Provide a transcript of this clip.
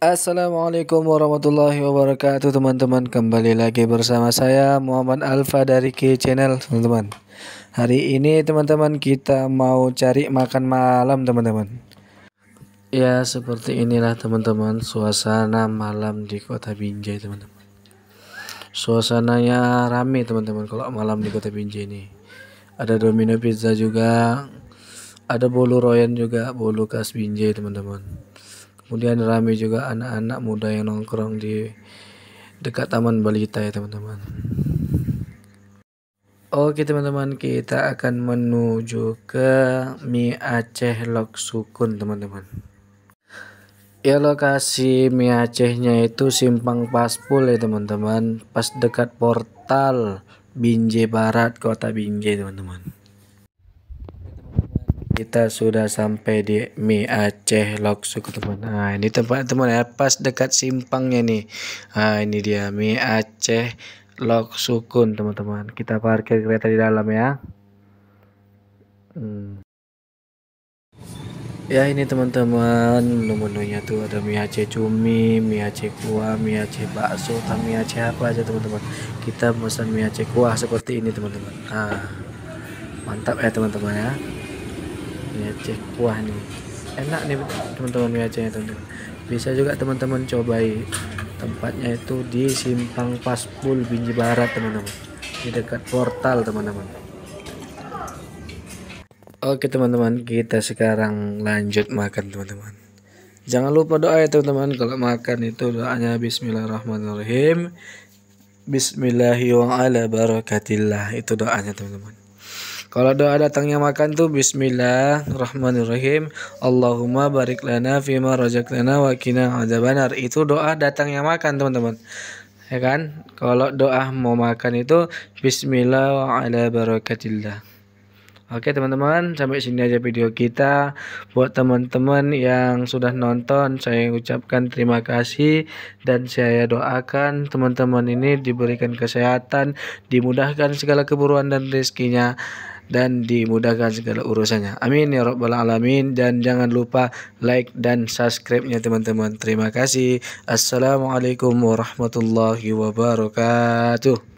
Assalamualaikum warahmatullahi wabarakatuh teman-teman Kembali lagi bersama saya Muhammad Alfa dari K Channel teman-teman Hari ini teman-teman kita mau cari makan malam teman-teman Ya seperti inilah teman-teman suasana malam di kota Binjai teman-teman Suasananya rame teman-teman kalau malam di kota Binjai ini Ada Domino Pizza juga Ada bolu royan juga bolu khas Binjai teman-teman kemudian rame juga anak-anak muda yang nongkrong di dekat taman balita ya teman-teman Oke teman-teman kita akan menuju ke mie Aceh Lok Sukun teman-teman Ya lokasi mie Acehnya itu simpang Paspul ya teman-teman Pas dekat portal Binjai Barat kota Binjai teman-teman kita sudah sampai di mie Aceh Lok Loksuk teman nah ini tempat teman ya pas dekat simpangnya nih nah ini dia mie Aceh Lok Sukun, teman-teman kita parkir kereta di dalam ya hmm. ya ini teman-teman menu-menunya tuh ada mie Aceh cumi mie Aceh kuah mie Aceh bakso mie Aceh apa aja teman-teman kita pesan mie Aceh kuah seperti ini teman-teman nah mantap ya teman-teman ya mie cek kuah nih enak nih teman-teman mie acehnya teman-teman bisa juga teman-teman cobai tempatnya itu di simpang paspul binji barat teman-teman di dekat portal teman-teman oke teman-teman kita sekarang lanjut makan teman-teman jangan lupa doa ya teman-teman kalau makan itu doanya bismillahirrahmanirrahim Bismillahirrahmanirrahim. Itu doanya teman-teman. Kalau doa datangnya makan tuh bismillahirrahmanirrahim. Allahumma barik lana fima lana, wa qina adzabannar. Itu doa datangnya makan, teman-teman. Ya kan? Kalau doa mau makan itu bismillah wa ala barakatillah. Oke teman-teman, sampai sini aja video kita. Buat teman-teman yang sudah nonton, saya ucapkan terima kasih dan saya doakan teman-teman ini diberikan kesehatan, dimudahkan segala keburuan dan rezekinya dan dimudahkan segala urusannya. Amin ya rabbal alamin dan jangan lupa like dan subscribe-nya teman-teman. Terima kasih. Assalamualaikum warahmatullahi wabarakatuh.